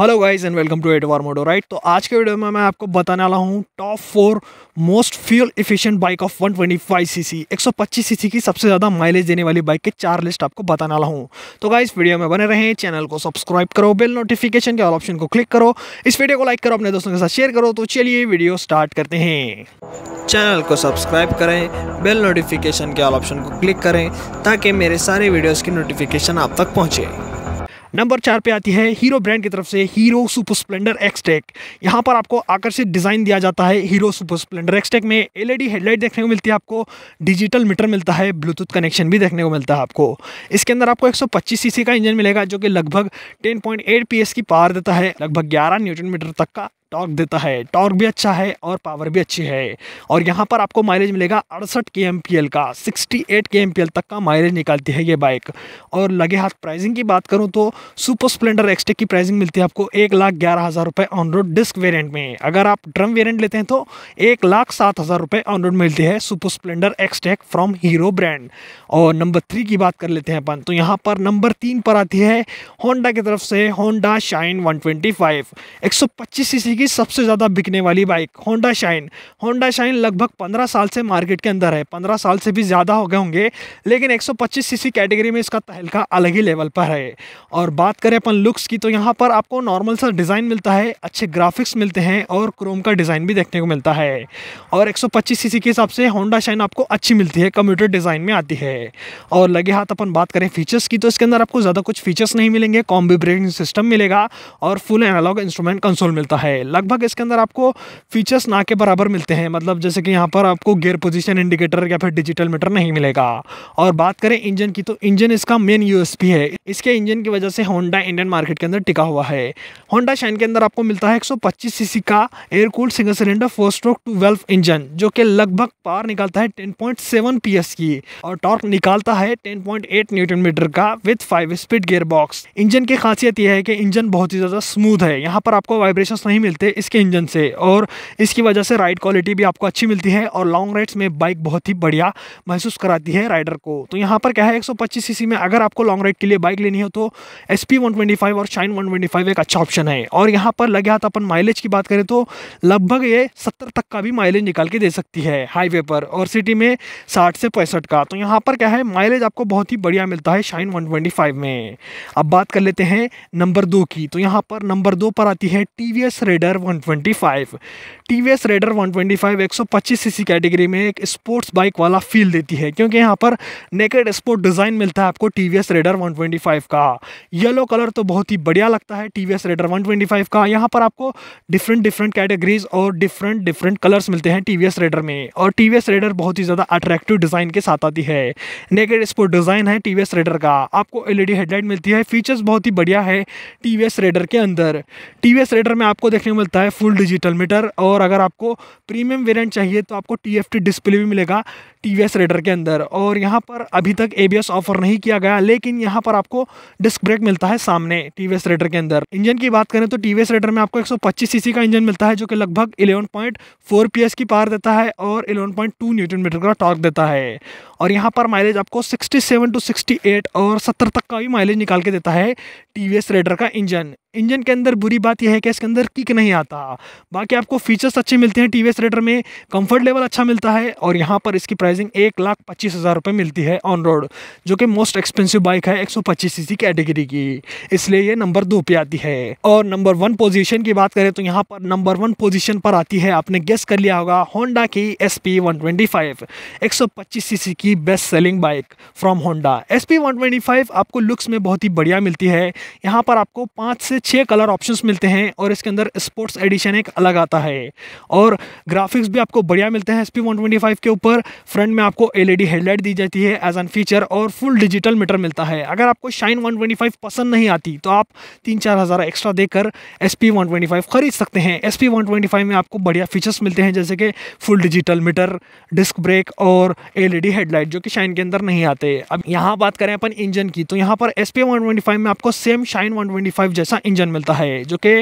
hello guys and welcome to एट वार मोडो राइट तो आज के वीडियो में मैं आपको बताने वाला हूँ top four most fuel efficient bike of 125 CC एक सीसी की सबसे ज़्यादा माइलेज देने वाली बाइक के चार लिस्ट आपको बताने वाला हूँ तो गाइस वीडियो में बने रहें चैनल को सब्सक्राइब करो बिल नोटिफिकेशन के ऑल ऑप्शन को क्लिक करो इस वीडियो को लाइक करो अपने दोस्तों के साथ शेयर करो तो चलिए वीडियो स्टार्ट करते हैं चैनल को सब्सक्राइब करें बेल नोटिफिकेशन के ऑल ऑप्शन को क्लिक करें ताकि मेरे सारे वीडियोज़ की नोटिफिकेशन आप तक पहुँचे नंबर चार पे आती है हीरो ब्रांड की तरफ से हीरो सुपर स्प्लेंडर एक्सटेक यहाँ पर आपको आकर्षित डिज़ाइन दिया जाता है हीरो सुपर स्प्लेंडर एक्सटेक में एलईडी e हेडलाइट देखने को मिलती है आपको डिजिटल मीटर मिलता है ब्लूटूथ कनेक्शन भी देखने को मिलता है आपको इसके अंदर आपको एक सीसी का इंजन मिलेगा जो कि लगभग टेन पॉइंट की पावर देता है लगभग ग्यारह न्यूट्रन मीटर तक का टॉर्क देता है टॉर्क भी अच्छा है और पावर भी अच्छी है और यहाँ पर आपको माइलेज मिलेगा अड़सठ के एम का 68 के एम तक का माइलेज निकालती है ये बाइक और लगे हाथ प्राइसिंग की बात करूँ तो सुपर स्प्लेंडर एक्सटेक की प्राइसिंग मिलती है आपको एक लाख ग्यारह हज़ार रुपये ऑन रोड डिस्क वेरियंट में अगर आप ड्रम वेरियंट लेते हैं तो एक लाख सात हज़ार रुपये ऑन रोड मिलती है Super Splendor Xtec from Hero brand और नंबर थ्री की बात कर लेते हैं अपन तो यहाँ पर नंबर तीन पर आती है होंडा की तरफ से होंडा शाइन 125 125 सीसी की की सबसे ज़्यादा बिकने वाली bike Honda Shine Honda Shine लगभग 15 साल से मार्केट के अंदर है 15 साल से भी ज़्यादा हो गए होंगे लेकिन 125 सीसी कैटेगरी में इसका तहलका अलग ही लेवल पर है और बात करें अपन लुक्स की तो यहाँ पर आपको नॉर्मल सा डिज़ाइन मिलता है अच्छे ग्राफिक्स मिलते हैं और क्रोम का डिज़ाइन भी देखने को मिलता है और एक सीसी के हिसाब से होंडा शाइन आपको अच्छी मिलती है कंप्यूटर डिज़ाइन में आती है और लगे हाथ अपन बात करें फीचर्स की तो इसके अंदर आपको ज़्यादा कुछ फीचर्स नहीं मिलेंगे कॉम्बी ब्रेकिंग सिस्टम मिलेगा और फुल एनालॉग इंस्ट्रूमेंट कंसोल मिलता है लगभग इसके अंदर आपको फीचर्स ना के बराबर मिलते हैं मतलब जैसे कि यहाँ पर आपको गेयर पोजिशन इंडिकेटर या फिर डिजिटल मीटर नहीं मिलेगा और बात करें इंजन की तो इंजन इसका मेन यूएसपी है इसके इंजन की वजह से होंडा इंडियन मार्केट के अंदर टिका हुआ है होंडा शाइन के अंदर आपको मिलता है एक सीसी का air cool single cylinder four stroke two valve engine जो कि लगभग पावर निकालता है पी एस की और टॉर्क निकालता है एट न्यूटन मीटर का with five speed gear box engine की खासियत यह है कि इंजन बहुत ही ज़्यादा स्मूथ है यहाँ पर आपको वाइब्रेशन नहीं मिलते थे इसके इंजन से और इसकी वजह से राइड क्वालिटी भी आपको अच्छी मिलती है और लॉन्ग राइड्स में बाइक बहुत ही बढ़िया महसूस कराती है राइडर को तो यहाँ पर क्या है एक सीसी में अगर आपको लॉन्ग राइड के लिए बाइक लेनी हो तो एस पी और शाइन वन एक अच्छा ऑप्शन है और यहाँ पर लगे हाथ अपन माइलेज की बात करें तो लगभग ये सत्तर तक का भी माइलेज निकाल के दे सकती है हाईवे पर और सिटी में साठ से पैंसठ का तो यहाँ पर क्या है माइलेज आपको बहुत ही बढ़िया मिलता है शाइन वन में अब बात कर लेते हैं नंबर दो की तो यहाँ पर नंबर दो पर आती है T V raid Raider 125 TVS Raider 125 125 CC category में एक स्पोर्ट्स बाइक वाला फील देती है क्योंकि यहाँ पर नेकेड स्पोर्ट डिज़ाइन मिलता है आपको टीवीएस रेडर 125 का येलो कलर तो बहुत ही बढ़िया लगता है टीवीएस रेडर 125 का यहाँ पर आपको डिफरेंट डिफरेंट कैटेगरीज और डिफरेंट डिफरेंट कलर्स मिलते हैं टी रेडर में और टी रेडर बहुत ही ज़्यादा अट्रैक्टिव डिज़ाइन के साथ आती है नेकेड स्पोर्ट डिज़ाइन है टी रेडर का आपको एलईडी हेडलाइट मिलती है फीचर्स बहुत ही बढ़िया है टीवीएस रेडर के अंदर टी रेडर में आपको देखने को मिलता है फुल डिजिटल मीटर और अगर आपको प्रीमियम वेरिएंट चाहिए तो आपको टी डिस्प्ले भी मिलेगा टी वी रेडर के अंदर और यहाँ पर अभी तक ए ऑफर नहीं किया गया लेकिन यहाँ पर आपको डिस्क ब्रेक मिलता है सामने टी वी रेडर के अंदर इंजन की बात करें तो टी वी रेडर में आपको 125 सीसी का इंजन मिलता है जो कि लगभग 11.4 एस की पार देता है और 11.2 न्यूटन मीटर का टॉर्क देता है और यहाँ पर माइलेज आपको 67 टू 68 और 70 तक का भी माइलेज निकाल के देता है टी वी रेडर का इंजन इंजन के अंदर बुरी बात यह है कि इसके अंदर किक नहीं आता बाकी आपको फीचर्स अच्छे मिलते हैं टी वी रेडर में कम्फर्ट लेवल अच्छा मिलता है और यहाँ पर इसकी प्राइस प्राइसिंग एक लाख पच्चीस हज़ार रुपये मिलती है ऑन रोड जो कि मोस्ट एक्सपेंसिव बाइक है एक सौ पच्चीस सी कैटेगरी की इसलिए ये नंबर दो पे आती है और नंबर वन पोजीशन की बात करें तो यहाँ पर नंबर वन पोजीशन पर आती है आपने गेस कर लिया होगा होंडा की S P one twenty five एक सौ पच्चीस सी सी की best selling bike from Honda S P one twenty five आपको लुक्स में बहुत ही बढ़िया मिलती है यहाँ पर आपको पाँच से छः कलर ऑप्शन मिलते हैं और इसके अंदर स्पोर्ट्स एडिशन एक अलग आता है और ग्राफिक्स भी आपको बढ़िया मिलते हैं S P one twenty five के ऊपर फ्रंट में आपको एलईडी हेडलाइट e दी जाती है एज एन फीचर और फुल डिजिटल मीटर मिलता है अगर आपको शाइन 125 पसंद नहीं आती तो आप तीन चार हज़ार एक्स्ट्रा देकर एस पी खरीद सकते हैं एस पी में आपको बढ़िया फीचर्स मिलते हैं जैसे कि full digital meter disc brake और एल हेडलाइट e जो कि शाइन के अंदर नहीं आते अब यहाँ बात करें अपन इंजन की तो यहाँ पर एस पी में आपको सेम शाइन वन जैसा इंजन मिलता है जो कि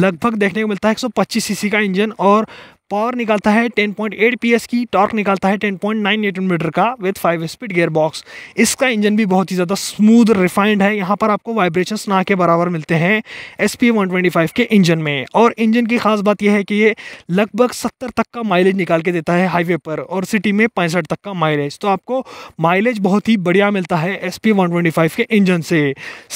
लगभग देखने को मिलता है एक सीसी का इंजन और पावर निकालता है 10.8 पॉइंट की टॉर्क निकालता है 10.9 पॉइंट मीटर का with five speed gear box इसका इंजन भी बहुत ही ज़्यादा स्मूथ रिफाइंड है यहाँ पर आपको वाइब्रेशंस ना के बराबर मिलते हैं एस पी के इंजन में और इंजन की खास बात यह है कि ये लगभग सत्तर तक का माइलेज निकाल के देता है हाईवे पर और सिटी में पैंसठ तक का माइलेज तो आपको माइलेज बहुत ही बढ़िया मिलता है एस पी के इंजन से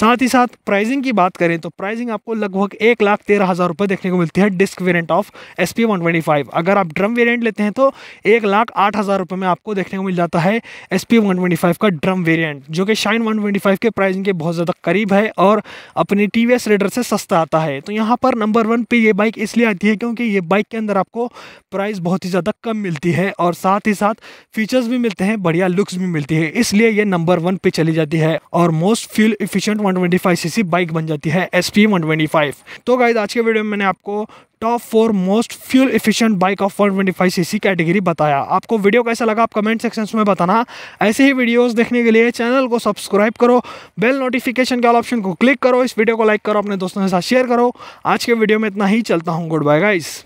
साथ ही साथ प्राइजिंग की बात करें तो प्राइजिंग आपको लगभग एक लाख तेरह हज़ार रुपये देखने को मिलती है disc variant of SP five फाइव अगर आप ड्रम वेरिएंट लेते हैं तो एक लाख आठ हज़ार रुपये में आपको देखने को मिल जाता है S P one twenty five का ड्रम वेरिएंट जो कि शाइन वन ट्वेंटी फाइव के प्राइसिंग के बहुत ज़्यादा करीब है और अपनी टी वी एस रेडर से सस्ता आता है तो यहाँ पर नंबर वन पर यह बाइक इसलिए आती है क्योंकि ये बाइक के अंदर आपको प्राइस बहुत ही ज़्यादा कम मिलती है और साथ ही साथ फीचर्स भी मिलते हैं बढ़िया लुक्स भी मिलती है इसलिए ये नंबर वन पर चली जाती है और most fuel efficient one twenty five C C bike बन जाती है S P one twenty five तो गाइज आज के वीडियो में मैंने आपको top four most fuel efficient bike of 125 C category बताया आपको वीडियो कैसा लगा आप कमेंट सेक्शन में बताना ऐसे ही वीडियोस देखने के लिए चैनल को सब्सक्राइब करो बेल नोटिफिकेशन के ऑप्शन को क्लिक करो इस वीडियो को लाइक करो अपने दोस्तों के साथ शेयर करो आज के वीडियो में इतना ही चलता हूँ गुड बाय गाइस